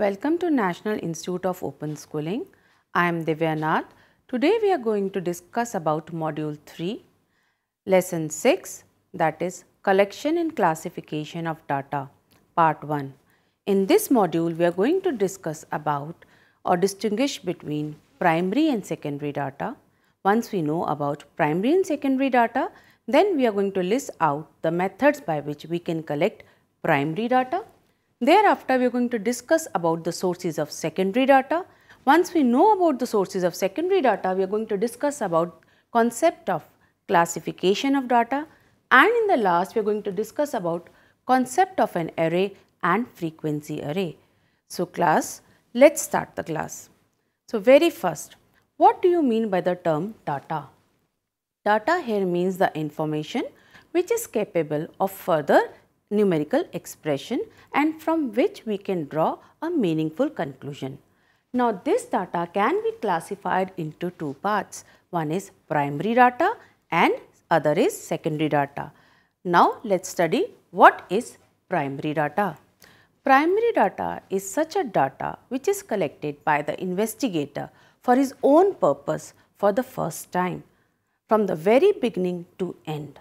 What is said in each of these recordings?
Welcome to National Institute of Open Schooling. I am Divya Nath. Today we are going to discuss about Module 3, Lesson 6 that is Collection and Classification of Data, Part 1. In this module we are going to discuss about or distinguish between primary and secondary data. Once we know about primary and secondary data, then we are going to list out the methods by which we can collect primary data Thereafter, we are going to discuss about the sources of secondary data. Once we know about the sources of secondary data, we are going to discuss about concept of classification of data and in the last we are going to discuss about concept of an array and frequency array. So, class, let us start the class. So, very first, what do you mean by the term data? Data here means the information which is capable of further numerical expression and from which we can draw a meaningful conclusion. Now this data can be classified into two parts. One is primary data and other is secondary data. Now let's study what is primary data. Primary data is such a data which is collected by the investigator for his own purpose for the first time from the very beginning to end.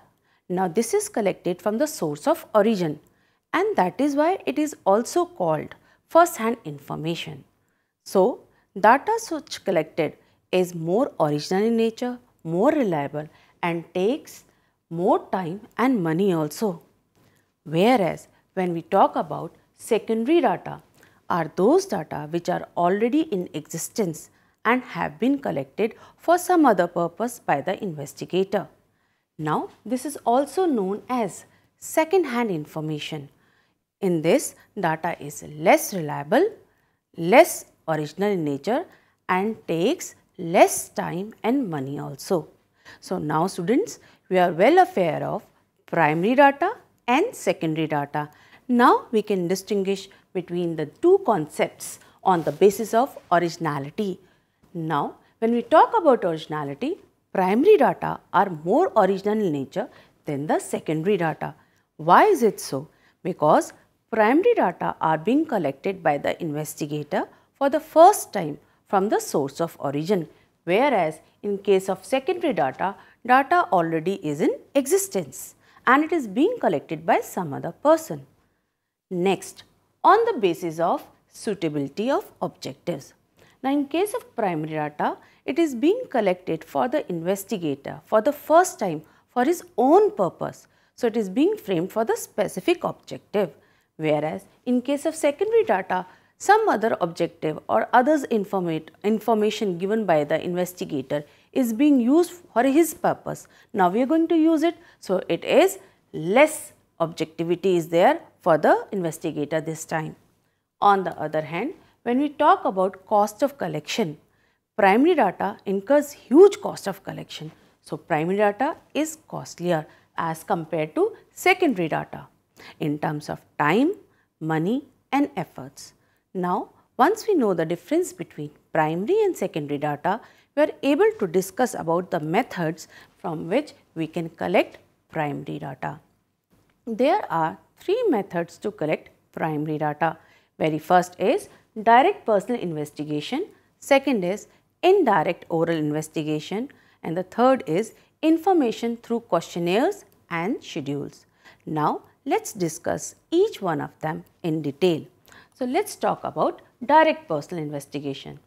Now this is collected from the source of origin and that is why it is also called first hand information. So data which collected is more original in nature, more reliable and takes more time and money also. Whereas when we talk about secondary data are those data which are already in existence and have been collected for some other purpose by the investigator. Now, this is also known as second hand information. In this, data is less reliable, less original in nature and takes less time and money also. So, now students, we are well aware of primary data and secondary data. Now, we can distinguish between the two concepts on the basis of originality. Now, when we talk about originality, primary data are more original in nature than the secondary data. Why is it so? Because primary data are being collected by the investigator for the first time from the source of origin, whereas in case of secondary data, data already is in existence and it is being collected by some other person. Next, on the basis of suitability of objectives. Now, in case of primary data, it is being collected for the investigator for the first time for his own purpose. So, it is being framed for the specific objective. Whereas, in case of secondary data, some other objective or others information given by the investigator is being used for his purpose. Now, we are going to use it. So, it is less objectivity is there for the investigator this time. On the other hand, when we talk about cost of collection, primary data incurs huge cost of collection. So, primary data is costlier as compared to secondary data in terms of time, money and efforts. Now, once we know the difference between primary and secondary data, we are able to discuss about the methods from which we can collect primary data. There are three methods to collect primary data. Very first is direct personal investigation, second is indirect oral investigation and the third is information through questionnaires and schedules. Now let's discuss each one of them in detail. So let's talk about direct personal investigation.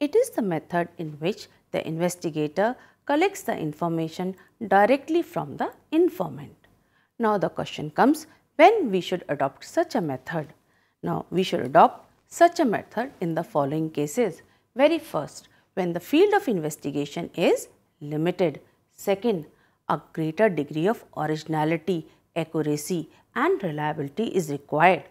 It is the method in which the investigator collects the information directly from the informant. Now the question comes when we should adopt such a method. Now we should adopt such a method in the following cases. Very first, when the field of investigation is limited. Second, a greater degree of originality, accuracy and reliability is required.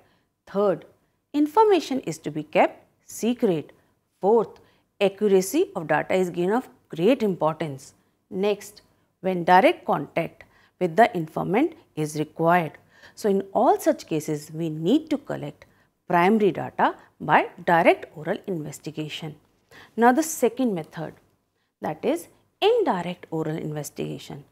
Third, information is to be kept secret. Fourth, accuracy of data is given of great importance. Next, when direct contact with the informant is required. So, in all such cases, we need to collect primary data by direct oral investigation. Now the second method that is indirect oral investigation.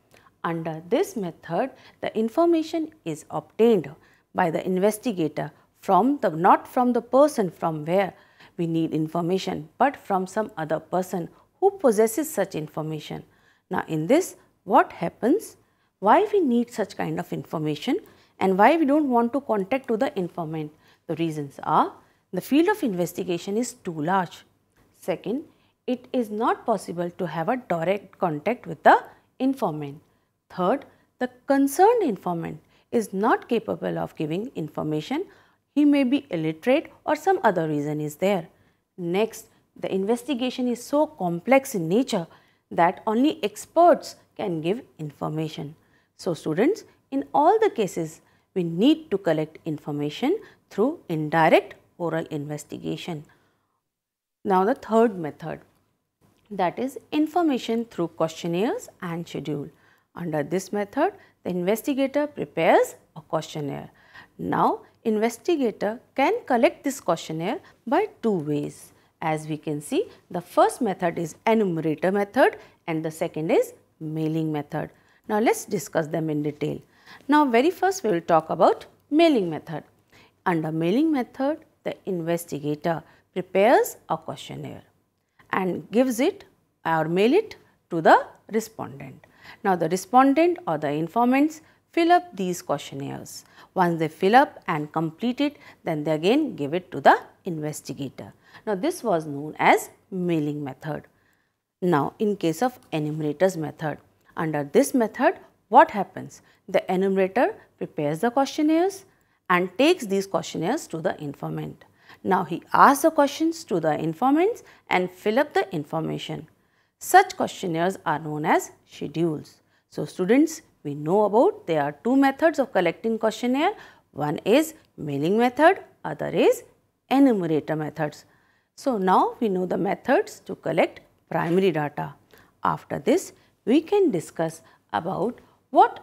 Under this method the information is obtained by the investigator from the not from the person from where we need information but from some other person who possesses such information. Now in this what happens why we need such kind of information and why we don't want to contact to the informant. The reasons are the field of investigation is too large. Second, it is not possible to have a direct contact with the informant. Third, the concerned informant is not capable of giving information. He may be illiterate or some other reason is there. Next, the investigation is so complex in nature that only experts can give information. So, students, in all the cases, we need to collect information through indirect oral investigation. Now the third method that is information through questionnaires and schedule. Under this method, the investigator prepares a questionnaire. Now, investigator can collect this questionnaire by two ways. As we can see, the first method is enumerator method and the second is mailing method. Now, let's discuss them in detail. Now, very first we will talk about mailing method. Under mailing method, the investigator prepares a questionnaire and gives it or mail it to the respondent. Now, the respondent or the informants fill up these questionnaires. Once they fill up and complete it, then they again give it to the investigator. Now, this was known as mailing method. Now, in case of enumerator's method, under this method, what happens? The enumerator prepares the questionnaires and takes these questionnaires to the informant. Now he asks the questions to the informants and fill up the information. Such questionnaires are known as schedules. So students, we know about there are two methods of collecting questionnaire. One is mailing method, other is enumerator methods. So now we know the methods to collect primary data. After this, we can discuss about what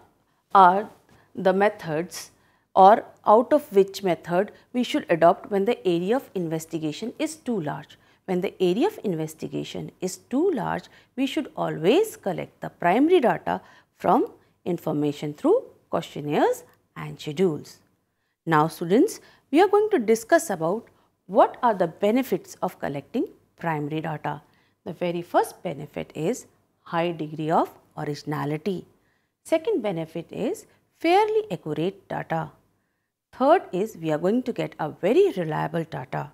are the methods or out of which method we should adopt when the area of investigation is too large. When the area of investigation is too large, we should always collect the primary data from information through questionnaires and schedules. Now students, we are going to discuss about what are the benefits of collecting primary data. The very first benefit is high degree of originality. Second benefit is fairly accurate data. Third is we are going to get a very reliable data.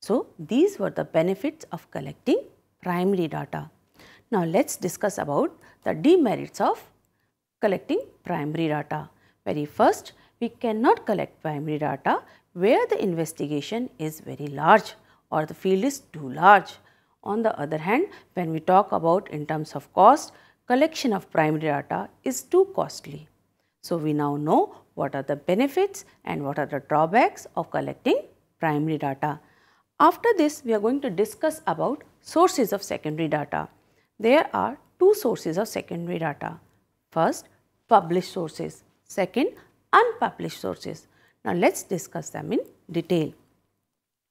So, these were the benefits of collecting primary data. Now, let us discuss about the demerits of collecting primary data. Very first, we cannot collect primary data where the investigation is very large or the field is too large. On the other hand, when we talk about in terms of cost, collection of primary data is too costly. So, we now know what are the benefits and what are the drawbacks of collecting primary data. After this, we are going to discuss about sources of secondary data. There are two sources of secondary data. First, published sources. Second, unpublished sources. Now, let us discuss them in detail.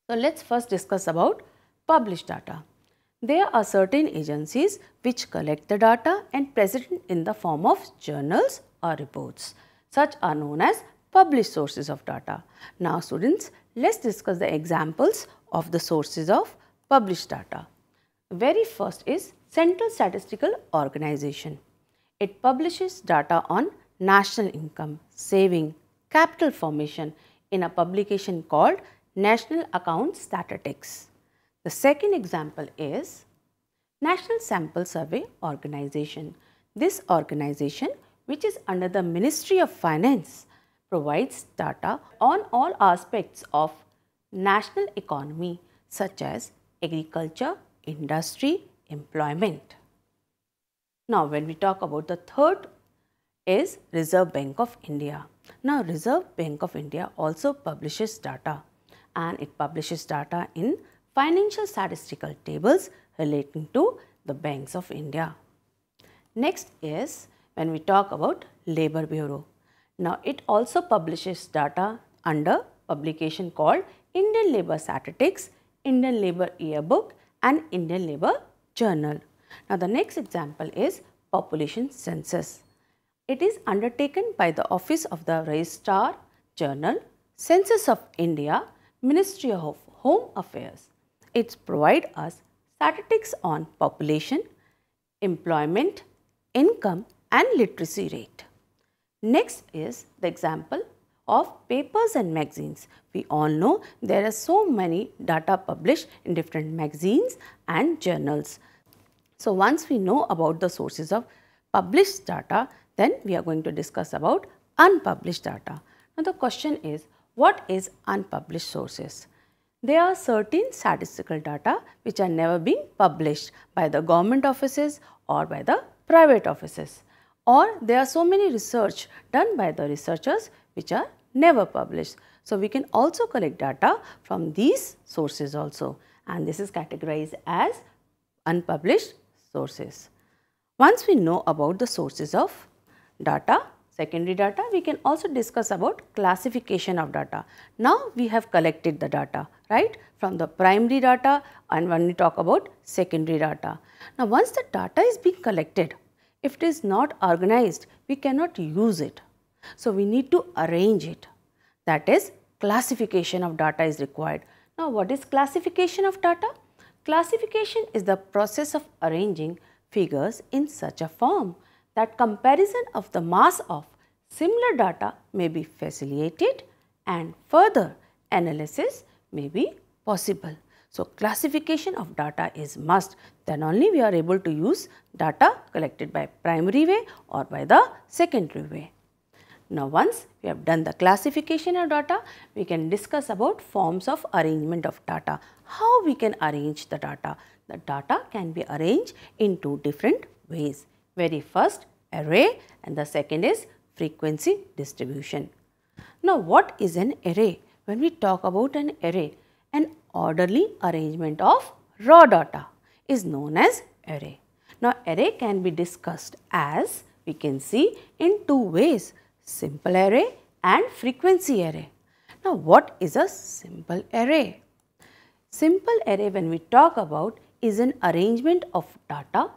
So, let us first discuss about published data. There are certain agencies which collect the data and present in the form of journals or reports. Such are known as published sources of data. Now students, let's discuss the examples of the sources of published data. Very first is Central Statistical Organization. It publishes data on national income, saving, capital formation in a publication called National Account Statistics. The second example is National Sample Survey Organization. This organization which is under the Ministry of Finance, provides data on all aspects of national economy such as agriculture, industry, employment. Now when we talk about the third is Reserve Bank of India. Now Reserve Bank of India also publishes data and it publishes data in financial statistical tables relating to the banks of India. Next is when we talk about Labor Bureau. Now it also publishes data under publication called Indian Labor Statistics, Indian Labor Yearbook and Indian Labor Journal. Now the next example is population census. It is undertaken by the Office of the Registrar Journal, Census of India, Ministry of Home Affairs. It provides us statistics on population, employment, income and literacy rate. Next is the example of papers and magazines. We all know there are so many data published in different magazines and journals. So once we know about the sources of published data, then we are going to discuss about unpublished data. Now the question is, what is unpublished sources? There are certain statistical data which are never being published by the government offices or by the private offices or there are so many research done by the researchers which are never published. So, we can also collect data from these sources also and this is categorized as unpublished sources. Once we know about the sources of data, secondary data, we can also discuss about classification of data. Now, we have collected the data, right, from the primary data and when we talk about secondary data. Now, once the data is being collected, if it is not organized, we cannot use it. So we need to arrange it. That is classification of data is required. Now what is classification of data? Classification is the process of arranging figures in such a form that comparison of the mass of similar data may be facilitated and further analysis may be possible. So, classification of data is must then only we are able to use data collected by primary way or by the secondary way. Now, once we have done the classification of data, we can discuss about forms of arrangement of data. How we can arrange the data? The data can be arranged in two different ways. Very first array and the second is frequency distribution. Now, what is an array? When we talk about an array, an orderly arrangement of raw data is known as array. Now array can be discussed as we can see in two ways simple array and frequency array. Now what is a simple array? Simple array when we talk about is an arrangement of data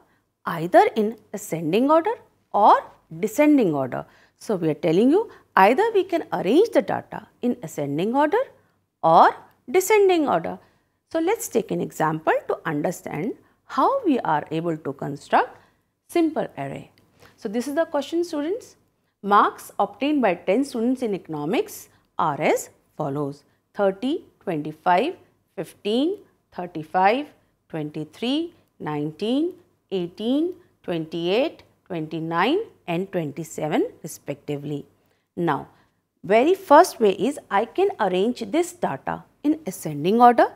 either in ascending order or descending order. So we are telling you either we can arrange the data in ascending order or descending order. So, let us take an example to understand how we are able to construct simple array. So, this is the question students. Marks obtained by 10 students in economics are as follows 30, 25, 15, 35, 23, 19, 18, 28, 29 and 27 respectively. Now, very first way is I can arrange this data in ascending order.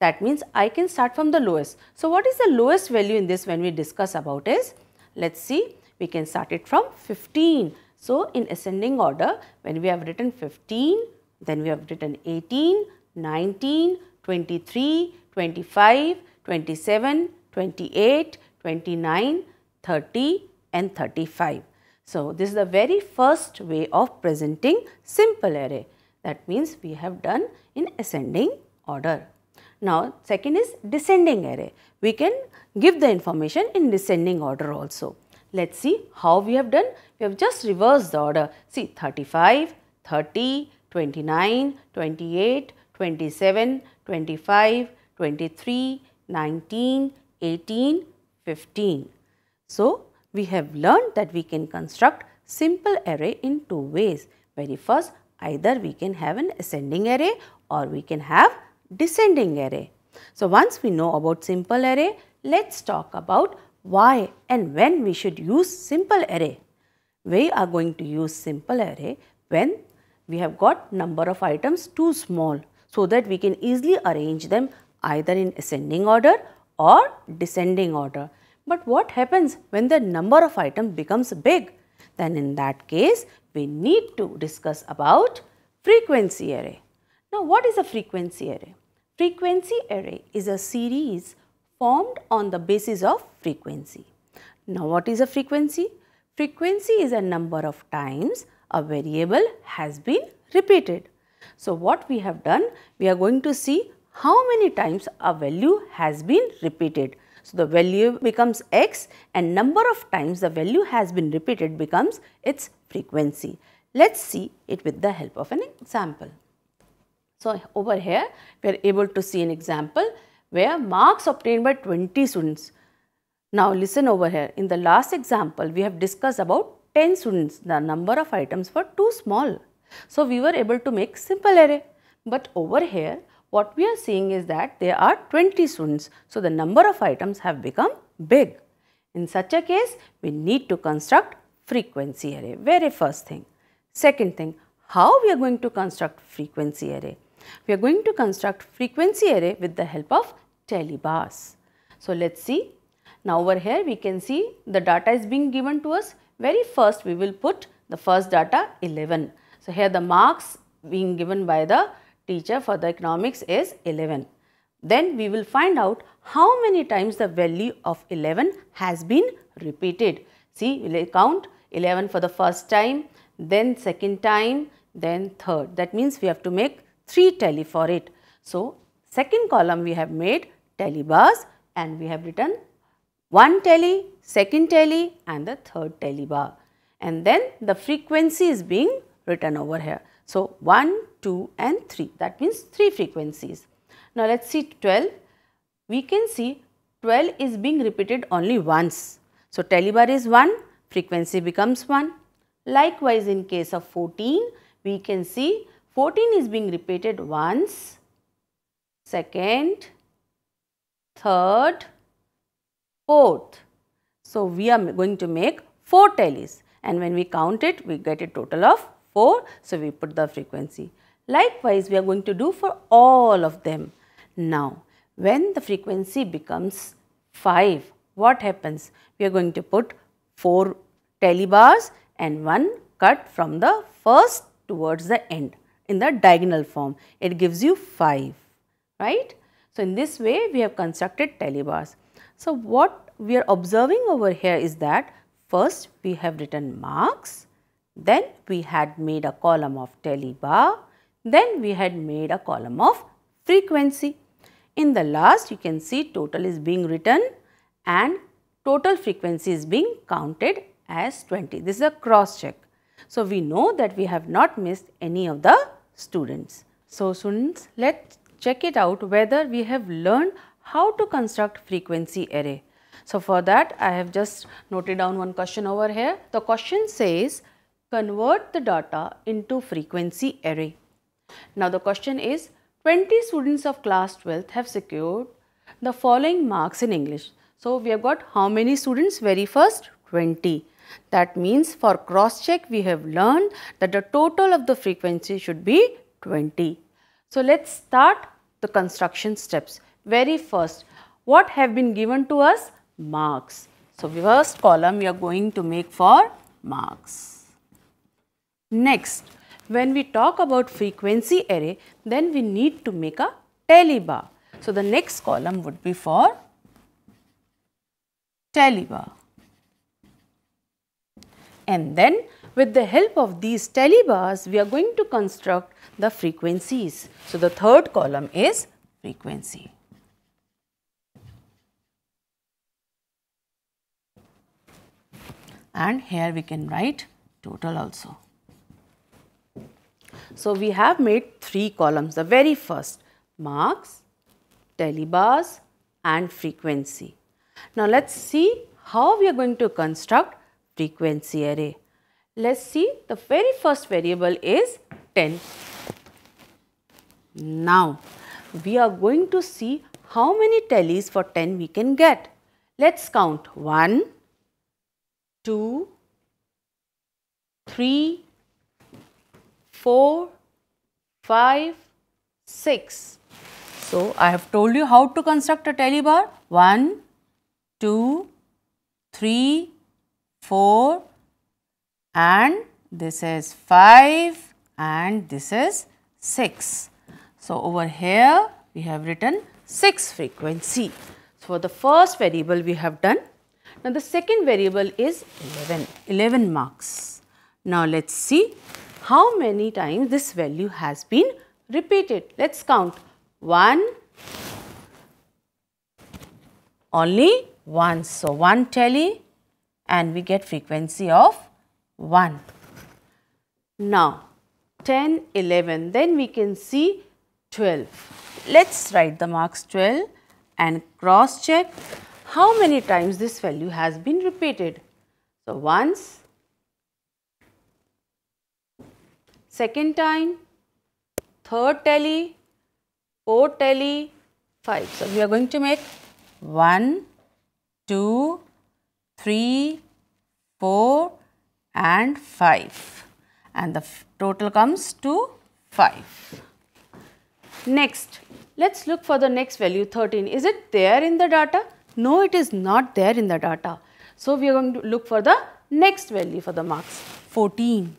That means I can start from the lowest. So what is the lowest value in this when we discuss about is, let's see, we can start it from 15. So in ascending order, when we have written 15, then we have written 18, 19, 23, 25, 27, 28, 29, 30 and 35. So this is the very first way of presenting simple array. That means we have done in ascending order. Now second is descending array. We can give the information in descending order also. Let's see how we have done. We have just reversed the order. See 35, 30, 29, 28, 27, 25, 23, 19, 18, 15. So we have learned that we can construct simple array in two ways. Very first Either we can have an ascending array or we can have descending array. So once we know about simple array, let's talk about why and when we should use simple array. We are going to use simple array when we have got number of items too small so that we can easily arrange them either in ascending order or descending order. But what happens when the number of items becomes big? Then in that case, we need to discuss about frequency array. Now, what is a frequency array? Frequency array is a series formed on the basis of frequency. Now, what is a frequency? Frequency is a number of times a variable has been repeated. So, what we have done? We are going to see how many times a value has been repeated so the value becomes x and number of times the value has been repeated becomes its frequency. Let's see it with the help of an example. So over here we are able to see an example where marks obtained by 20 students. Now listen over here. In the last example we have discussed about 10 students. The number of items were too small. So we were able to make simple array. But over here what we are seeing is that there are 20 students. So, the number of items have become big. In such a case, we need to construct frequency array, very first thing. Second thing, how we are going to construct frequency array? We are going to construct frequency array with the help of bars. So, let us see. Now, over here we can see the data is being given to us. Very first we will put the first data 11. So, here the marks being given by the teacher for the economics is 11. Then we will find out how many times the value of 11 has been repeated. See, we will count 11 for the first time, then second time, then third. That means we have to make 3 tally for it. So, second column we have made tally bars and we have written 1 tally, second tally and the third tally bar. And then the frequency is being written over here. So 1, 2 and 3 that means 3 frequencies. Now let us see 12. We can see 12 is being repeated only once. So telebar is 1, frequency becomes 1. Likewise in case of 14 we can see 14 is being repeated once, second, third, fourth. So we are going to make 4 tallies and when we count it we get a total of 4. So, we put the frequency. Likewise, we are going to do for all of them. Now, when the frequency becomes 5, what happens? We are going to put 4 tally bars and 1 cut from the first towards the end in the diagonal form. It gives you 5, right? So, in this way we have constructed tally bars. So, what we are observing over here is that first we have written marks then we had made a column of tele bar. Then we had made a column of frequency. In the last you can see total is being written and total frequency is being counted as 20. This is a cross check. So, we know that we have not missed any of the students. So, students let us check it out whether we have learned how to construct frequency array. So, for that I have just noted down one question over here. The question says Convert the data into frequency array. Now the question is 20 students of class 12th have secured the following marks in English. So we have got how many students? Very first 20. That means for cross check we have learned that the total of the frequency should be 20. So let's start the construction steps. Very first, what have been given to us? Marks. So first column we are going to make for marks. Next, when we talk about frequency array, then we need to make a tally bar. So, the next column would be for tally bar. And then with the help of these tally bars, we are going to construct the frequencies. So, the third column is frequency. And here we can write total also. So, we have made three columns. The very first marks, telebars and frequency. Now, let us see how we are going to construct frequency array. Let us see the very first variable is 10. Now, we are going to see how many tellies for 10 we can get. Let us count 1, 2, 3, 4, 5, 6. So, I have told you how to construct a tally bar. 1, 2, 3, 4 and this is 5 and this is 6. So, over here we have written 6 frequency. So, for the first variable we have done. Now, the second variable is 11, 11 marks. Now, let us see how many times this value has been repeated. Let us count 1, only once. So, 1 tally and we get frequency of 1. Now, 10, 11, then we can see 12. Let us write the marks 12 and cross check how many times this value has been repeated. So, once, second time, third tally, fourth tally, five. So, we are going to make one, two, three, four, and 5 and the total comes to 5. Next, let's look for the next value 13. Is it there in the data? No, it is not there in the data. So, we are going to look for the next value for the marks 14.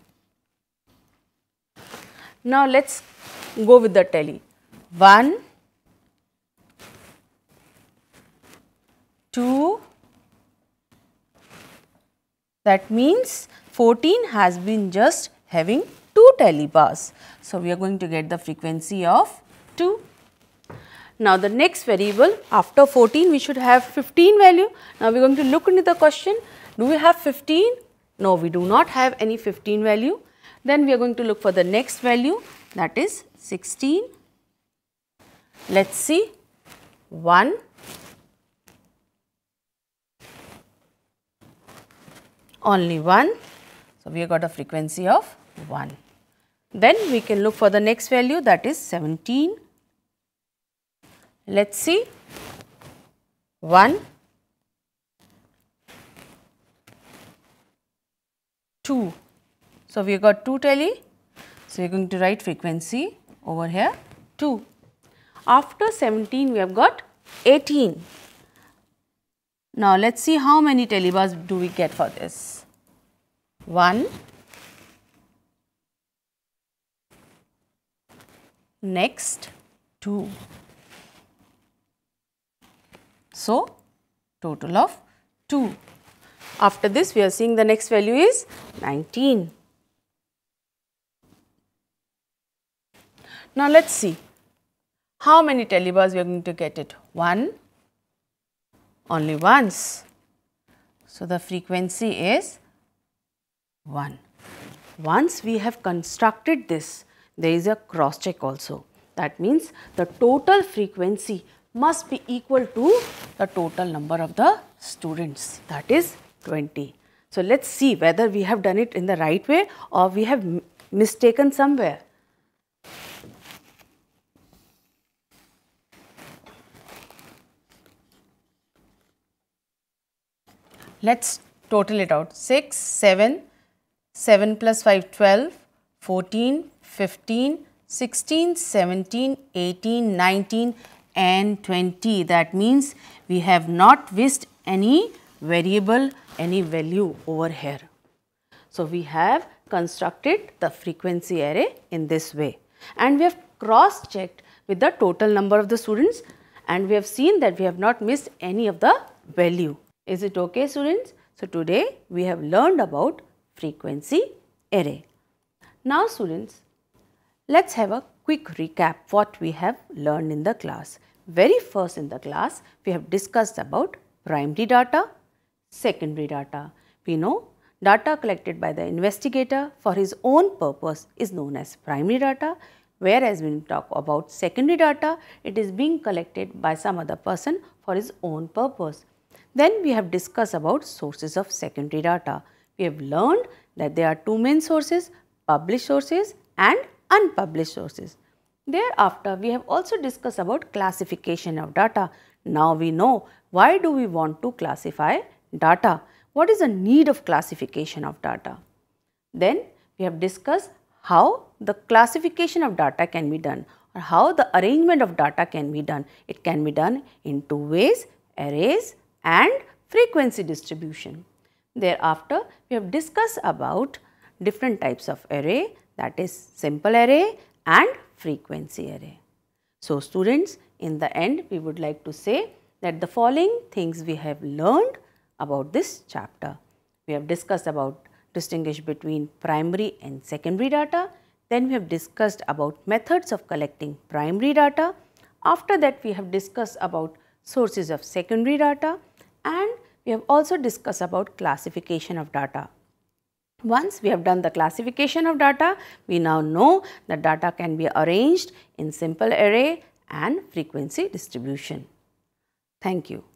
Now, let us go with the tally 1, 2, that means 14 has been just having 2 tally bars. So, we are going to get the frequency of 2. Now, the next variable after 14 we should have 15 value. Now, we are going to look into the question do we have 15? No, we do not have any 15 value then we are going to look for the next value that is 16. Let us see 1, only 1. So, we have got a frequency of 1. Then we can look for the next value that is 17. Let us see 1, 2 so, we have got 2 tele. So, we are going to write frequency over here 2. After 17, we have got 18. Now, let us see how many telebars do we get for this. 1, next 2. So, total of 2. After this, we are seeing the next value is 19. Now, let us see how many telebars we are going to get it. 1, only once. So, the frequency is 1. Once we have constructed this, there is a cross check also. That means, the total frequency must be equal to the total number of the students that is 20. So, let us see whether we have done it in the right way or we have mistaken somewhere. Let's total it out. 6, 7, 7 plus 5, 12, 14, 15, 16, 17, 18, 19 and 20. That means we have not missed any variable, any value over here. So, we have constructed the frequency array in this way and we have cross checked with the total number of the students and we have seen that we have not missed any of the value. Is it okay students? So today we have learned about frequency array. Now students, let's have a quick recap what we have learned in the class. Very first in the class, we have discussed about primary data, secondary data. We know data collected by the investigator for his own purpose is known as primary data whereas when we talk about secondary data, it is being collected by some other person for his own purpose. Then we have discussed about sources of secondary data. We have learned that there are two main sources, published sources and unpublished sources. Thereafter, we have also discussed about classification of data. Now we know why do we want to classify data? What is the need of classification of data? Then we have discussed how the classification of data can be done or how the arrangement of data can be done. It can be done in two ways, arrays and frequency distribution. Thereafter, we have discussed about different types of array that is simple array and frequency array. So, students in the end we would like to say that the following things we have learned about this chapter. We have discussed about distinguish between primary and secondary data. Then we have discussed about methods of collecting primary data. After that we have discussed about sources of secondary data and we have also discussed about classification of data. Once we have done the classification of data, we now know that data can be arranged in simple array and frequency distribution. Thank you.